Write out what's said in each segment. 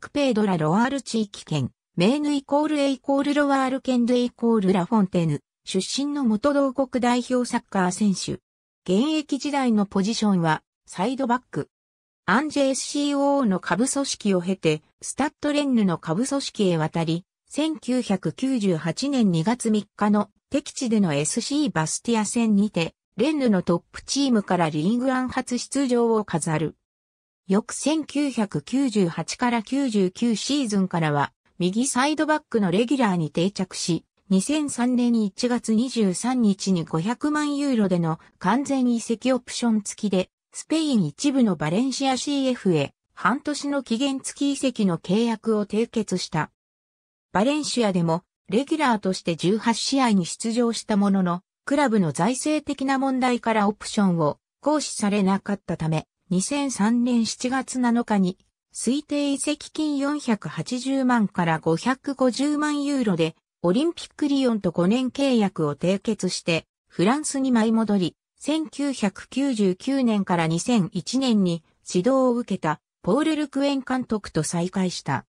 クペードラ・ロワール地域圏、メーヌイコールエイコールロワール県でイコールラフォンテヌ、出身の元同国代表サッカー選手。現役時代のポジションは、サイドバック。アンジェ SCOO の下部組織を経て、スタッドレンヌの下部組織へ渡り、1998年2月3日の敵地での SC バスティア戦にて、レンヌのトップチームからリーグアン初出場を飾る。翌1998から99シーズンからは、右サイドバックのレギュラーに定着し、2003年1月23日に500万ユーロでの完全移籍オプション付きで、スペイン一部のバレンシア CF へ半年の期限付き移籍の契約を締結した。バレンシアでもレギュラーとして18試合に出場したものの、クラブの財政的な問題からオプションを行使されなかったため、2003年7月7日に、推定移籍金480万から550万ユーロで、オリンピックリオンと5年契約を締結して、フランスに舞い戻り、1999年から2001年に指導を受けたポール・ルクエン監督と再会した。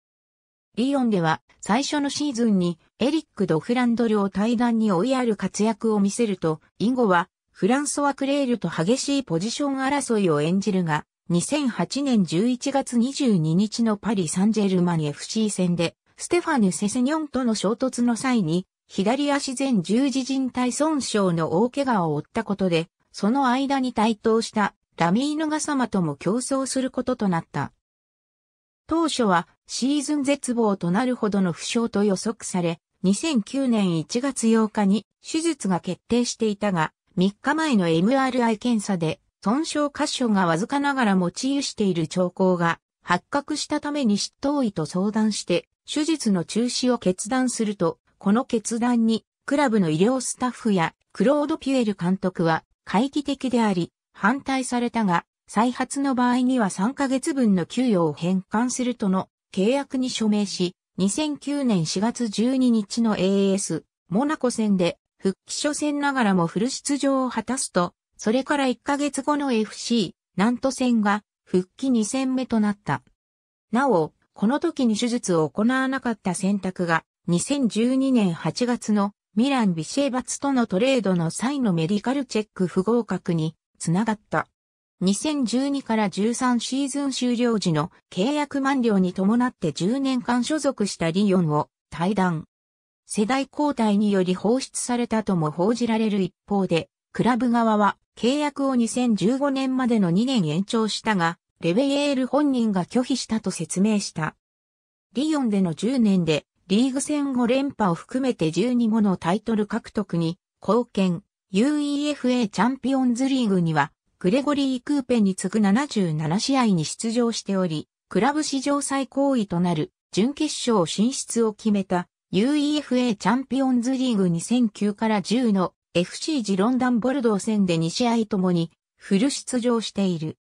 リヨンでは最初のシーズンにエリック・ドフランドルを対談に追いやる活躍を見せると、以後はフランソワ・クレールと激しいポジション争いを演じるが、2008年11月22日のパリ・サンジェルマン FC 戦で、ステファヌ・セセニョンとの衝突の際に、左足前十字靭帯損傷の大怪我を負ったことで、その間に対等したラミーヌガ様とも競争することとなった。当初はシーズン絶望となるほどの負傷と予測され、2009年1月8日に手術が決定していたが、3日前の MRI 検査で、損傷箇所がわずかながら持ち癒している兆候が発覚したために執刀医と相談して、手術の中止を決断すると、この決断に、クラブの医療スタッフやクロード・ピュエル監督は、会議的であり、反対されたが、再発の場合には3ヶ月分の給与を返還するとの契約に署名し、2009年4月12日の AS モナコ戦で復帰初戦ながらもフル出場を果たすと、それから1ヶ月後の FC、南都戦が復帰2戦目となった。なお、この時に手術を行わなかった選択が、2012年8月のミラン・ビシェーバツとのトレードの際のメディカルチェック不合格につながった。2012から13シーズン終了時の契約満了に伴って10年間所属したリヨンを退団。世代交代により放出されたとも報じられる一方で、クラブ側は契約を2015年までの2年延長したが、レベエール本人が拒否したと説明した。リヨンでの10年でリーグ戦5連覇を含めて12ものタイトル獲得に貢献 UEFA チャンピオンズリーグにはグレゴリー・クーペンに次ぐ77試合に出場しており、クラブ史上最高位となる準決勝進出を決めた UEFA チャンピオンズリーグ2009から10の FC ジロンダンボルドー戦で2試合ともにフル出場している。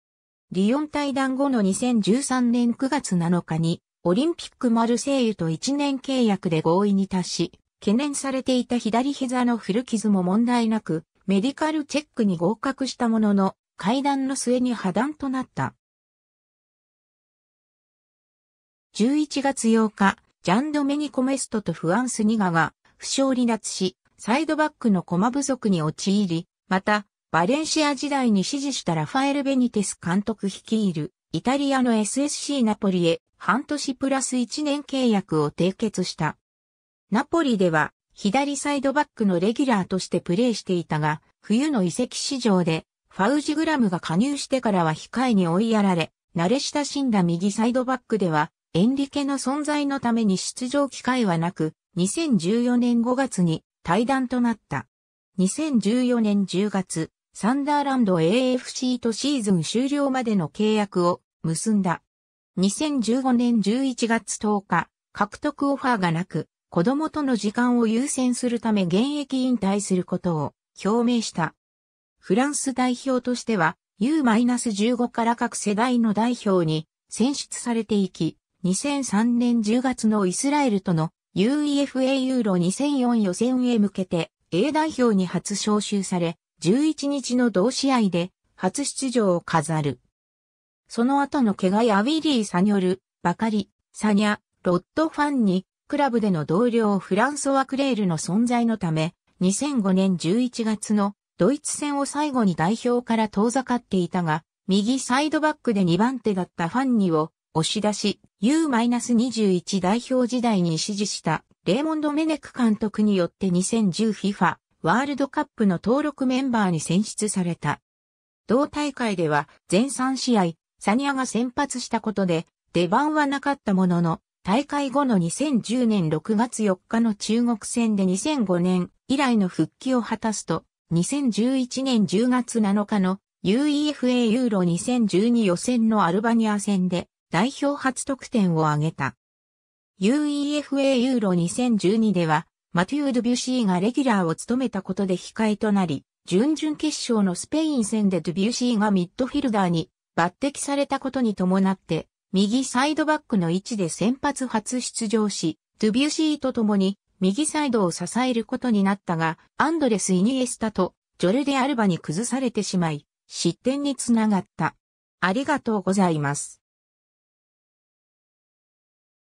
リオン対談後の2013年9月7日にオリンピックマルセイユと1年契約で合意に達し、懸念されていた左膝の古傷も問題なく、メディカルチェックに合格したものの、会談の末に破談となった。11月8日、ジャンドメニコメストとフアンスニガが、負傷離脱し、サイドバックの駒不足に陥り、また、バレンシア時代に指示したラファエル・ベニテス監督率いる、イタリアの SSC ナポリへ半年プラス1年契約を締結した。ナポリでは左サイドバックのレギュラーとしてプレーしていたが、冬の移籍市場でファウジグラムが加入してからは控えに追いやられ、慣れ親しんだ右サイドバックではエンリケの存在のために出場機会はなく、2014年5月に退団となった。2014年10月、サンダーランド AFC とシーズン終了までの契約を結んだ。2015年11月10日、獲得オファーがなく、子供との時間を優先するため現役引退することを表明した。フランス代表としては U-15 から各世代の代表に選出されていき、2003年10月のイスラエルとの UEFA ユーロ2004予選へ向けて A 代表に初招集され、11日の同試合で初出場を飾る。その後の怪我やウィリー・サニョル、バカリ、サニャ、ロッドファンに、クラブでの同僚フランソワ・クレールの存在のため、2005年11月のドイツ戦を最後に代表から遠ざかっていたが、右サイドバックで2番手だったファンにを押し出し、U-21 代表時代に支持したレーモンド・メネク監督によって 2010FIFA ワールドカップの登録メンバーに選出された。同大会では全3試合、サニアが先発したことで出番はなかったものの、大会後の2010年6月4日の中国戦で2005年以来の復帰を果たすと、2011年10月7日の UEFA ユーロ2012予選のアルバニア戦で代表初得点を挙げた。UEFA ユーロ2012では、マテュー・ドゥ・ビュシーがレギュラーを務めたことで控えとなり、準々決勝のスペイン戦でドゥ・ビュシーがミッドフィルダーに抜擢されたことに伴って、右サイドバックの位置で先発初出場し、ドゥ・ビュシーと共に右サイドを支えることになったが、アンドレス・イニエスタとジョルデ・アルバに崩されてしまい、失点につながった。ありがとうございます。